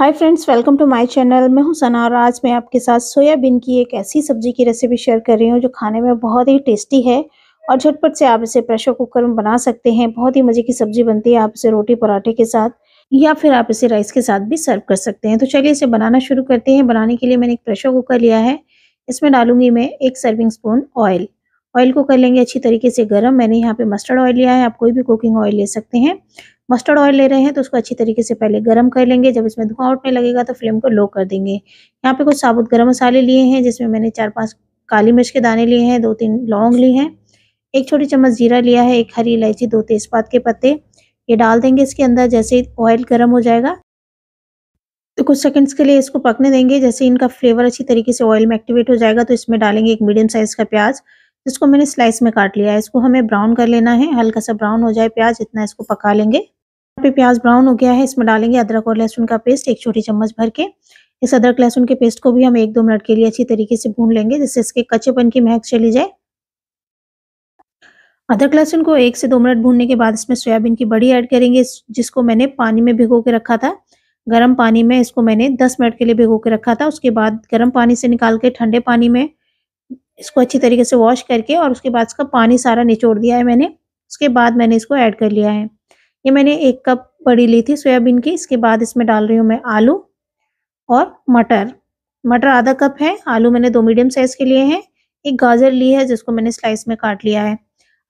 hi friends welcome to my channel मैं हूं सना और आज मैं आपके साथ सोयाबीन की एक ऐसी सब्जी की रेसिपी शेयर कर रही हूं जो खाने में बहुत ही टेस्टी है और झटपट से आप इसे प्रेशर कुकर में बना सकते हैं बहुत ही मज़े की सब्जी बनती है आप इसे रोटी पराठे के साथ या फिर आप इसे राइस के साथ भी सर्व कर सकते हैं तो चलिए इसे बनाना शुरू करते हैं बनाने के लिए मैंने एक प्रेशर कुकर लिया है इसमें डालूंगी मैं एक सर्विंग स्पून ऑयल ऑयल को कर लेंगे अच्छी तरीके से गर्म मैंने यहाँ पे मस्टर्ड ऑयल लिया है आप कोई भी कुकिंग ऑयल ले सकते हैं मस्टर्ड ऑयल ले रहे हैं तो उसको अच्छी तरीके से पहले गर्म कर लेंगे जब इसमें धुआं उठने लगेगा तो फ्लेम को लो कर देंगे यहाँ पे कुछ साबुत गर्म मसाले लिए हैं जिसमें मैंने चार पांच काली मिर्च के दाने लिए हैं दो तीन लौंग ली हैं एक छोटी चम्मच जीरा लिया है एक हरी इलायची दो तेज़पात के पत्ते ये डाल देंगे इसके अंदर जैसे ऑयल गर्म हो जाएगा तो कुछ सेकंड्स के लिए इसको पकने देंगे जैसे इनका फ्लेवर अच्छी तरीके से ऑयल में एक्टिवेट हो जाएगा तो इसमें डालेंगे एक मीडियम साइज़ का प्याज जिसको मैंने स्लाइस में काट लिया है इसको हमें ब्राउन कर लेना है हल्का सा ब्राउन हो जाए प्याज इतना इसको पका लेंगे पे प्याज ब्राउन हो गया है इसमें डालेंगे अदरक और लहसुन का पेस्ट एक छोटी चम्मच भर के इस अदरक लहसुन के पेस्ट को भी हम एक दो मिनट के लिए अच्छी तरीके से भून लेंगे जिससे इसके कच्चेपन की महक चली जाए अदरक लहसुन को एक से दो मिनट भूनने के बाद इसमें सोयाबीन की बड़ी ऐड करेंगे जिसको मैंने पानी में भिगो के रखा था गर्म पानी में इसको मैंने 10 मिनट के लिए भिगो के रखा था उसके बाद गर्म पानी से निकाल के ठंडे पानी में इसको अच्छी तरीके से वॉश करके और उसके बाद इसका पानी सारा निचोड़ दिया है मैंने उसके बाद मैंने इसको ऐड कर लिया है ये मैंने एक कप बड़ी ली थी सोयाबीन की इसके बाद इसमें डाल रही हूँ मैं आलू और मटर मटर आधा कप है आलू मैंने दो मीडियम साइज़ के लिए हैं एक गाजर ली है जिसको मैंने स्लाइस में काट लिया है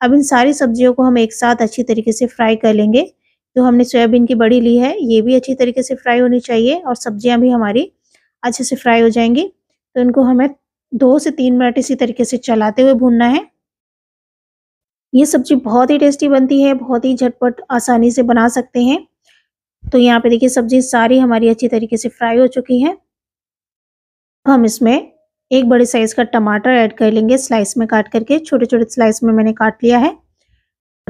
अब इन सारी सब्जियों को हम एक साथ अच्छी तरीके से फ्राई कर लेंगे जो हमने सोयाबीन की बड़ी ली है ये भी अच्छी तरीके से फ्राई होनी चाहिए और सब्जियां भी हमारी अच्छे से फ्राई हो जाएंगी तो इनको हमें दो से तीन मिनट इसी तरीके से चलाते हुए भूनना है ये सब्जी बहुत ही टेस्टी बनती है बहुत ही झटपट आसानी से बना सकते हैं तो यहाँ पे देखिए सब्जी सारी हमारी अच्छी तरीके से फ्राई हो चुकी है अब हम इसमें एक बड़े साइज का टमाटर ऐड कर लेंगे स्लाइस में काट करके छोटे छोटे स्लाइस में मैंने काट लिया है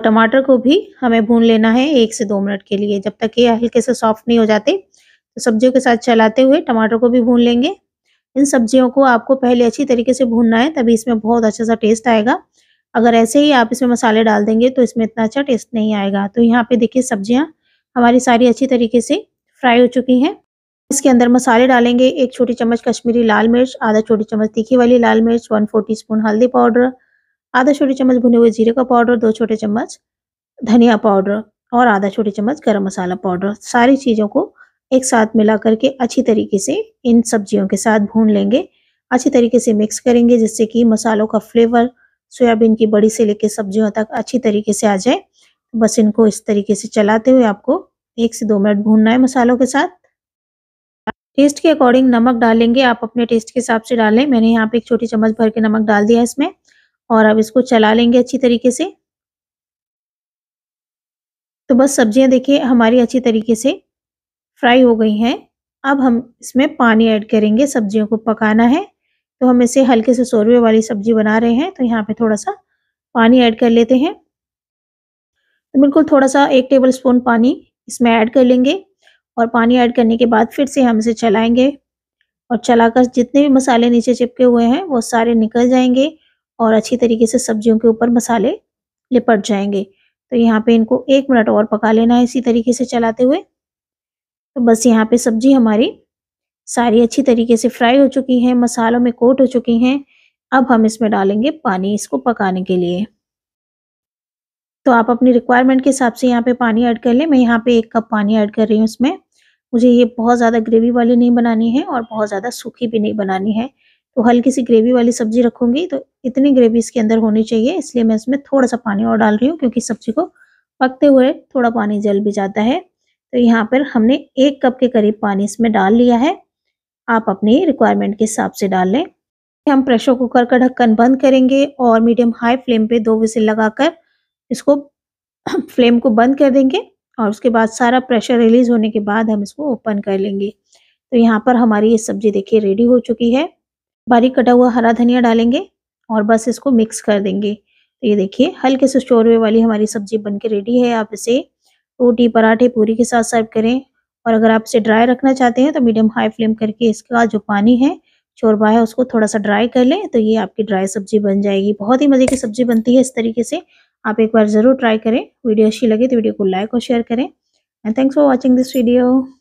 टमाटर को भी हमें भून लेना है एक से दो मिनट के लिए जब तक ये हल्के से सॉफ्ट नहीं हो जाते तो सब्जियों के साथ चलाते हुए टमाटर को भी भून लेंगे इन सब्जियों को आपको पहले अच्छी तरीके से भूनना है तभी इसमें बहुत अच्छा सा टेस्ट आएगा अगर ऐसे ही आप इसमें मसाले डाल देंगे तो इसमें इतना अच्छा टेस्ट नहीं आएगा तो यहाँ पे देखिए सब्जियाँ हमारी सारी अच्छी तरीके से फ्राई हो चुकी हैं इसके अंदर मसाले डालेंगे एक छोटी चम्मच कश्मीरी लाल मिर्च आधा छोटी चम्मच तीखी वाली लाल मिर्च वन फोर स्पून हल्दी पाउडर आधा छोटी चम्मच भुने हुए जीरे का पाउडर दो छोटे चम्मच धनिया पाउडर और आधा छोटे चम्मच गर्म मसाला पाउडर सारी चीज़ों को एक साथ मिला करके अच्छी तरीके से इन सब्जियों के साथ भून लेंगे अच्छी तरीके से मिक्स करेंगे जिससे कि मसालों का फ्लेवर सोयाबीन की बड़ी से लेकर सब्जियों तक अच्छी तरीके से आ जाए तो बस इनको इस तरीके से चलाते हुए आपको एक से दो मिनट भूनना है मसालों के साथ टेस्ट के अकॉर्डिंग नमक डालेंगे आप अपने टेस्ट के हिसाब से डालें मैंने यहाँ पे एक छोटी चम्मच भर के नमक डाल दिया इसमें और अब इसको चला लेंगे अच्छी तरीके से तो बस सब्जियां देखिए हमारी अच्छी तरीके से फ्राई हो गई हैं अब हम इसमें पानी ऐड करेंगे सब्जियों को पकाना है तो हम इसे हल्के से शोरबे वाली सब्जी बना रहे हैं तो यहाँ पे थोड़ा सा पानी ऐड कर लेते हैं तो बिल्कुल थोड़ा सा एक टेबल स्पून पानी इसमें ऐड कर लेंगे और पानी ऐड करने के बाद फिर से हम इसे चलाएंगे और चलाकर जितने भी मसाले नीचे चिपके हुए हैं वो सारे निकल जाएंगे और अच्छी तरीके से सब्जियों के ऊपर मसाले लिपट जाएंगे तो यहाँ पे इनको एक मिनट और पका लेना है इसी तरीके से चलाते हुए तो बस यहाँ पे सब्जी हमारी सारी अच्छी तरीके से फ्राई हो चुकी हैं मसालों में कोट हो चुकी हैं अब हम इसमें डालेंगे पानी इसको पकाने के लिए तो आप अपनी रिक्वायरमेंट के हिसाब से यहाँ पे पानी ऐड कर लें मैं यहाँ पे एक कप पानी ऐड कर रही हूँ इसमें मुझे ये बहुत ज़्यादा ग्रेवी वाली नहीं बनानी है और बहुत ज़्यादा सूखी भी नहीं बनानी है तो हल्की सी ग्रेवी वाली सब्जी रखूँगी तो इतनी ग्रेवी इसके अंदर होनी चाहिए इसलिए मैं इसमें थोड़ा सा पानी और डाल रही हूँ क्योंकि सब्जी को पकते हुए थोड़ा पानी जल भी जाता है तो यहाँ पर हमने एक कप के करीब पानी इसमें डाल लिया है आप अपने रिक्वायरमेंट के हिसाब से डाल लें हम प्रेशर कुकर का ढक्कन बंद करेंगे और मीडियम हाई फ्लेम पे दो विसिल लगाकर इसको फ्लेम को बंद कर देंगे और उसके बाद सारा प्रेशर रिलीज होने के बाद हम इसको ओपन कर लेंगे तो यहाँ पर हमारी ये सब्जी देखिए रेडी हो चुकी है बारीक कटा हुआ हरा धनिया डालेंगे और बस इसको मिक्स कर देंगे तो ये देखिए हल्के से शोरवे वाली हमारी सब्जी बन के रेडी है आप इसे रोटी पराठे पूरी के साथ सर्व करें और अगर आप इसे ड्राई रखना चाहते हैं तो मीडियम हाई फ्लेम करके इसका जो पानी है चोरबा है उसको थोड़ा सा ड्राई कर लें तो ये आपकी ड्राई सब्जी बन जाएगी बहुत ही मज़े की सब्जी बनती है इस तरीके से आप एक बार ज़रूर ट्राई करें वीडियो अच्छी लगे तो वीडियो को लाइक और शेयर करें and thanks for watching this video